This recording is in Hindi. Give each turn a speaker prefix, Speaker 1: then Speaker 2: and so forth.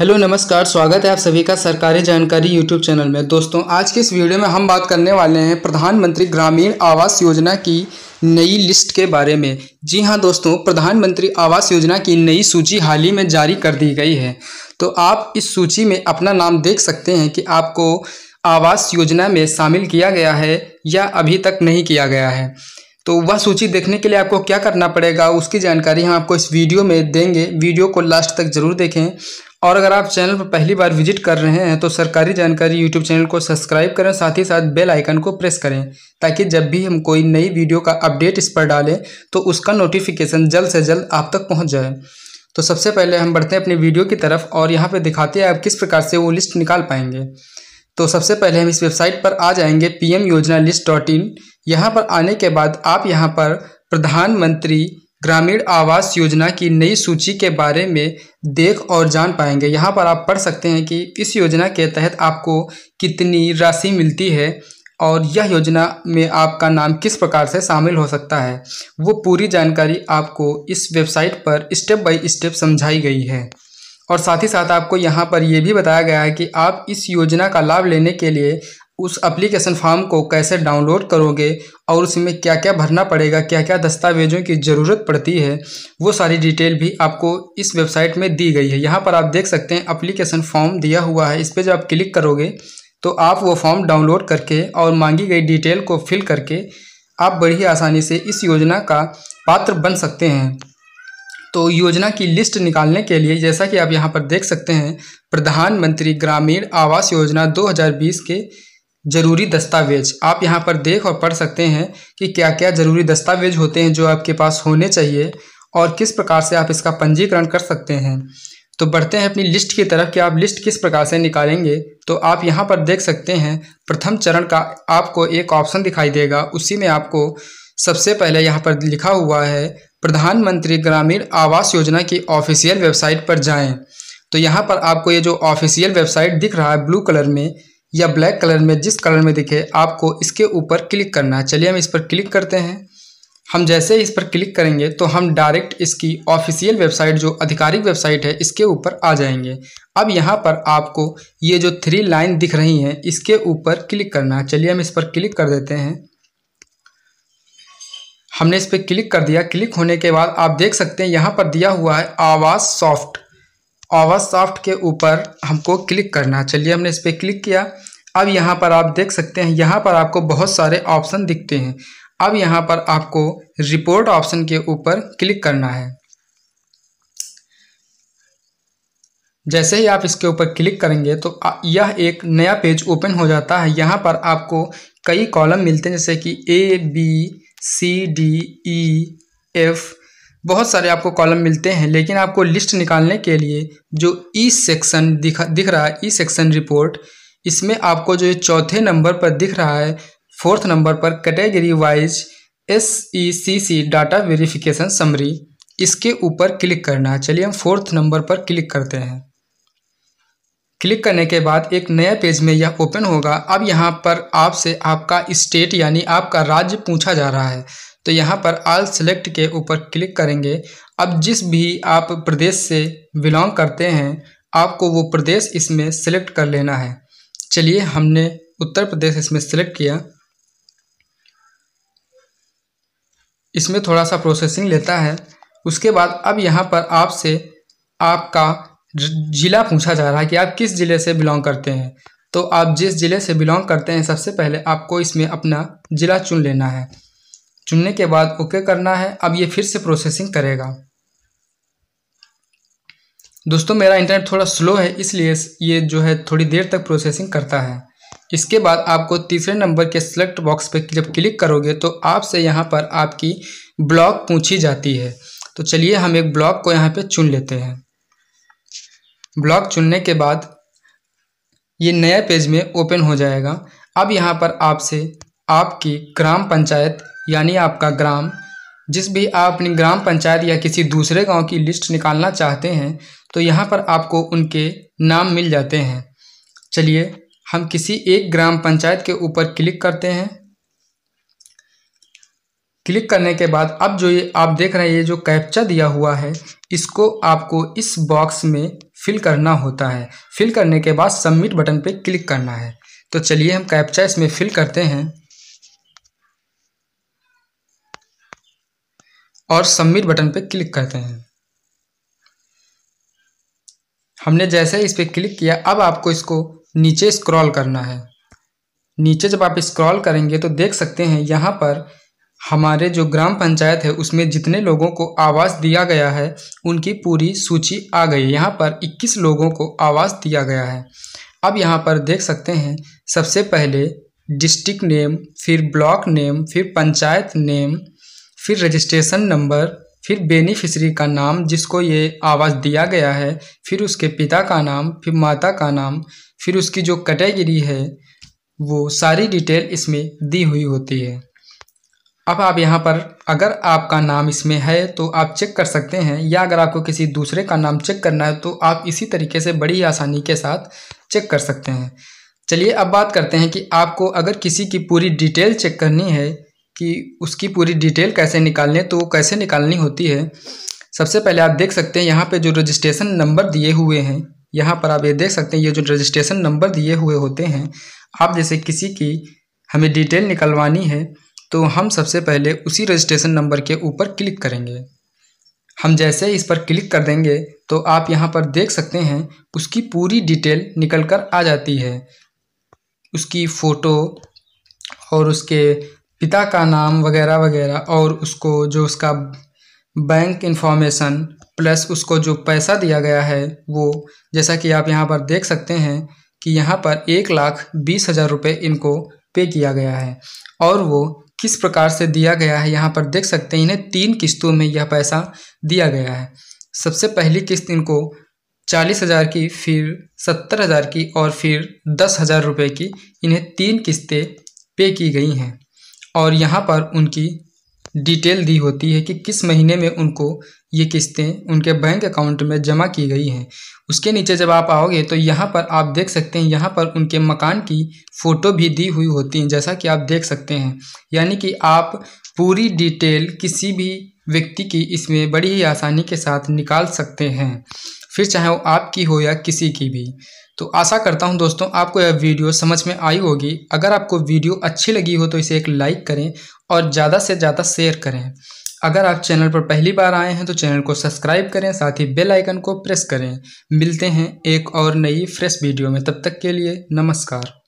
Speaker 1: हेलो नमस्कार स्वागत है आप सभी का सरकारी जानकारी यूट्यूब चैनल में दोस्तों आज के इस वीडियो में हम बात करने वाले हैं प्रधानमंत्री ग्रामीण आवास योजना की नई लिस्ट के बारे में जी हां दोस्तों प्रधानमंत्री आवास योजना की नई सूची हाल ही में जारी कर दी गई है तो आप इस सूची में अपना नाम देख सकते हैं कि आपको आवास योजना में शामिल किया गया है या अभी तक नहीं किया गया है तो वह सूची देखने के लिए आपको क्या करना पड़ेगा उसकी जानकारी हम आपको इस वीडियो में देंगे वीडियो को लास्ट तक जरूर देखें और अगर आप चैनल पर पहली बार विजिट कर रहे हैं तो सरकारी जानकारी यूट्यूब चैनल को सब्सक्राइब करें साथ ही साथ बेल आइकन को प्रेस करें ताकि जब भी हम कोई नई वीडियो का अपडेट इस पर डालें तो उसका नोटिफिकेशन जल्द से जल्द आप तक पहुँच जाए तो सबसे पहले हम बढ़ते हैं अपनी वीडियो की तरफ और यहाँ पर दिखाते हैं आप किस प्रकार से वो लिस्ट निकाल पाएंगे तो सबसे पहले हम इस वेबसाइट पर आ जाएंगे एम योजना लिस्ट डॉट इन यहाँ पर आने के बाद आप यहाँ पर प्रधानमंत्री ग्रामीण आवास योजना की नई सूची के बारे में देख और जान पाएंगे यहाँ पर आप पढ़ सकते हैं कि इस योजना के तहत आपको कितनी राशि मिलती है और यह योजना में आपका नाम किस प्रकार से शामिल हो सकता है वो पूरी जानकारी आपको इस वेबसाइट पर स्टेप बाय स्टेप समझाई गई है और साथ ही साथ आपको यहाँ पर यह भी बताया गया है कि आप इस योजना का लाभ लेने के लिए उस एप्लीकेशन फॉर्म को कैसे डाउनलोड करोगे और उसमें क्या क्या भरना पड़ेगा क्या क्या दस्तावेज़ों की ज़रूरत पड़ती है वो सारी डिटेल भी आपको इस वेबसाइट में दी गई है यहाँ पर आप देख सकते हैं एप्लीकेशन फॉर्म दिया हुआ है इस पर जब आप क्लिक करोगे तो आप वो फॉर्म डाउनलोड करके और मांगी गई डिटेल को फिल करके आप बड़ी ही आसानी से इस योजना का पात्र बन सकते हैं तो योजना की लिस्ट निकालने के लिए जैसा कि आप यहाँ पर देख सकते हैं प्रधानमंत्री ग्रामीण आवास योजना 2020 के ज़रूरी दस्तावेज़ आप यहाँ पर देख और पढ़ सकते हैं कि क्या क्या ज़रूरी दस्तावेज होते हैं जो आपके पास होने चाहिए और किस प्रकार से आप इसका पंजीकरण कर सकते हैं तो बढ़ते हैं अपनी लिस्ट की तरफ कि आप लिस्ट किस प्रकार से निकालेंगे तो आप यहाँ पर देख सकते हैं प्रथम चरण का आपको एक ऑप्शन दिखाई देगा उसी में आपको सबसे पहले यहाँ पर लिखा हुआ है प्रधानमंत्री ग्रामीण आवास योजना की ऑफिशियल वेबसाइट पर जाएं तो यहाँ पर आपको ये जो ऑफिशियल वेबसाइट दिख रहा है ब्लू कलर में या ब्लैक कलर में जिस कलर में दिखे आपको इसके ऊपर क्लिक करना है चलिए हम इस पर क्लिक करते हैं हम जैसे इस पर क्लिक करेंगे तो हम डायरेक्ट इसकी ऑफिशियल वेबसाइट जो आधिकारिक वेबसाइट है इसके ऊपर आ जाएंगे अब यहाँ पर आपको ये जो थ्री लाइन दिख रही हैं इसके ऊपर क्लिक करना है चलिए हम इस पर क्लिक कर देते हैं हमने इस पर क्लिक कर दिया क्लिक होने के बाद आप देख सकते हैं यहाँ पर दिया हुआ है आवाज़ सॉफ्ट ओवर सॉफ्ट के ऊपर हमको क्लिक करना है चलिए हमने इस पर क्लिक किया अब यहाँ पर आप देख सकते हैं यहाँ पर आपको बहुत सारे ऑप्शन दिखते हैं अब यहाँ पर आपको रिपोर्ट ऑप्शन के ऊपर क्लिक करना है जैसे ही आप इसके ऊपर क्लिक करेंगे तो यह एक नया पेज ओपन हो जाता है यहाँ पर आपको कई कॉलम मिलते हैं जैसे कि A B C D E F बहुत सारे आपको कॉलम मिलते हैं लेकिन आपको लिस्ट निकालने के लिए जो ई सेक्शन दिखा दिख रहा है ई सेक्शन रिपोर्ट इसमें आपको जो चौथे नंबर पर दिख रहा है फोर्थ नंबर पर category wise S E C C data verification summary इसके ऊपर क्लिक करना है चलिए हम फोर्थ नंबर पर क्लिक करते हैं क्लिक करने के बाद एक नया पेज में यह ओपन होगा अब यहाँ पर आपसे आपका स्टेट यानी आपका राज्य पूछा जा रहा है तो यहाँ पर आल सेलेक्ट के ऊपर क्लिक करेंगे अब जिस भी आप प्रदेश से बिलोंग करते हैं आपको वो प्रदेश इसमें सेलेक्ट कर लेना है चलिए हमने उत्तर प्रदेश इसमें सेलेक्ट किया इसमें थोड़ा सा प्रोसेसिंग लेता है उसके बाद अब यहाँ पर आपसे आपका ज़िला पूछा जा रहा है कि आप किस ज़िले से बिलोंग करते हैं तो आप जिस ज़िले से बिलोंग करते हैं सबसे पहले आपको इसमें अपना ज़िला चुन लेना है चुनने के बाद ओके करना है अब ये फिर से प्रोसेसिंग करेगा दोस्तों मेरा इंटरनेट थोड़ा स्लो है इसलिए ये जो है थोड़ी देर तक प्रोसेसिंग करता है इसके बाद आपको तीसरे नंबर के सेलेक्ट बॉक्स पर जब क्लिक करोगे तो आपसे यहाँ पर आपकी ब्लॉक पूछी जाती है तो चलिए हम एक ब्लॉक को यहाँ पे चुन लेते हैं ब्लॉक चुनने के बाद ये नया पेज में ओपन हो जाएगा अब यहाँ पर आपसे आपकी ग्राम पंचायत यानी आपका ग्राम जिस भी आप अपनी ग्राम पंचायत या किसी दूसरे गांव की लिस्ट निकालना चाहते हैं तो यहाँ पर आपको उनके नाम मिल जाते हैं चलिए हम किसी एक ग्राम पंचायत के ऊपर क्लिक करते हैं क्लिक करने के बाद अब जो ये आप देख रहे हैं ये जो कैप्चा दिया हुआ है इसको आपको इस बॉक्स में फिल करना होता है फिल करने के बाद सबमिट बटन पे क्लिक करना है तो चलिए हम कैप्चा इसमें फिल करते हैं और सबमिट बटन पर क्लिक करते हैं हमने जैसे इस पर क्लिक किया अब आपको इसको नीचे स्क्रॉल करना है नीचे जब आप स्क्रॉल करेंगे तो देख सकते हैं यहाँ पर हमारे जो ग्राम पंचायत है उसमें जितने लोगों को आवास दिया गया है उनकी पूरी सूची आ गई यहाँ पर 21 लोगों को आवास दिया गया है अब यहाँ पर देख सकते हैं सबसे पहले डिस्ट्रिक्ट नेम फिर ब्लॉक नेम फिर पंचायत नेम फिर रजिस्ट्रेशन नंबर फिर बेनिफिशरी का नाम जिसको ये आवाज़ दिया गया है फिर उसके पिता का नाम फिर माता का नाम फिर उसकी जो कैटेगरी है वो सारी डिटेल इसमें दी हुई होती है अब आप यहाँ पर अगर आपका नाम इसमें है तो आप चेक कर सकते हैं या अगर आपको किसी दूसरे का नाम चेक करना है तो आप इसी तरीके से बड़ी आसानी के साथ चेक कर सकते हैं चलिए अब बात करते हैं कि आपको अगर किसी की पूरी डिटेल चेक करनी है कि उसकी पूरी डिटेल कैसे निकालने तो कैसे निकालनी होती है सबसे पहले आप देख सकते हैं यहाँ पे जो रजिस्ट्रेशन नंबर दिए हुए हैं यहाँ पर आप ये देख सकते हैं ये जो रजिस्ट्रेशन नंबर दिए हुए होते हैं आप जैसे किसी की हमें डिटेल निकलवानी है तो हम सबसे पहले उसी रजिस्ट्रेशन नंबर के ऊपर क्लिक करेंगे हम जैसे इस पर क्लिक कर देंगे तो आप यहाँ पर देख सकते हैं उसकी पूरी डिटेल निकल कर आ जाती है उसकी फ़ोटो और उसके पिता का नाम वगैरह वगैरह और उसको जो उसका बैंक इन्फॉर्मेशन प्लस उसको जो पैसा दिया गया है वो जैसा कि आप यहाँ पर देख सकते हैं कि यहाँ पर एक लाख बीस हज़ार रुपये इनको पे किया गया है और वो किस प्रकार से दिया गया है यहाँ पर देख सकते हैं इन्हें तीन किस्तों में यह पैसा दिया गया है सबसे पहली किस्त इनको चालीस हज़ार की फिर सत्तर हज़ार की और फिर दस हज़ार रुपये की इन्हें तीन किस्तें पे की गई हैं और यहाँ पर उनकी डिटेल दी होती है कि किस महीने में उनको ये किस्तें उनके बैंक अकाउंट में जमा की गई हैं उसके नीचे जब आप आओगे तो यहाँ पर आप देख सकते हैं यहाँ पर उनके मकान की फ़ोटो भी दी हुई होती हैं जैसा कि आप देख सकते हैं यानी कि आप पूरी डिटेल किसी भी व्यक्ति की इसमें बड़ी ही आसानी के साथ निकाल सकते हैं फिर चाहे वो आपकी हो या किसी की भी तो आशा करता हूं दोस्तों आपको यह वीडियो समझ में आई होगी अगर आपको वीडियो अच्छी लगी हो तो इसे एक लाइक करें और ज़्यादा से ज़्यादा शेयर करें अगर आप चैनल पर पहली बार आए हैं तो चैनल को सब्सक्राइब करें साथ ही बेल आइकन को प्रेस करें मिलते हैं एक और नई फ्रेश वीडियो में तब तक के लिए नमस्कार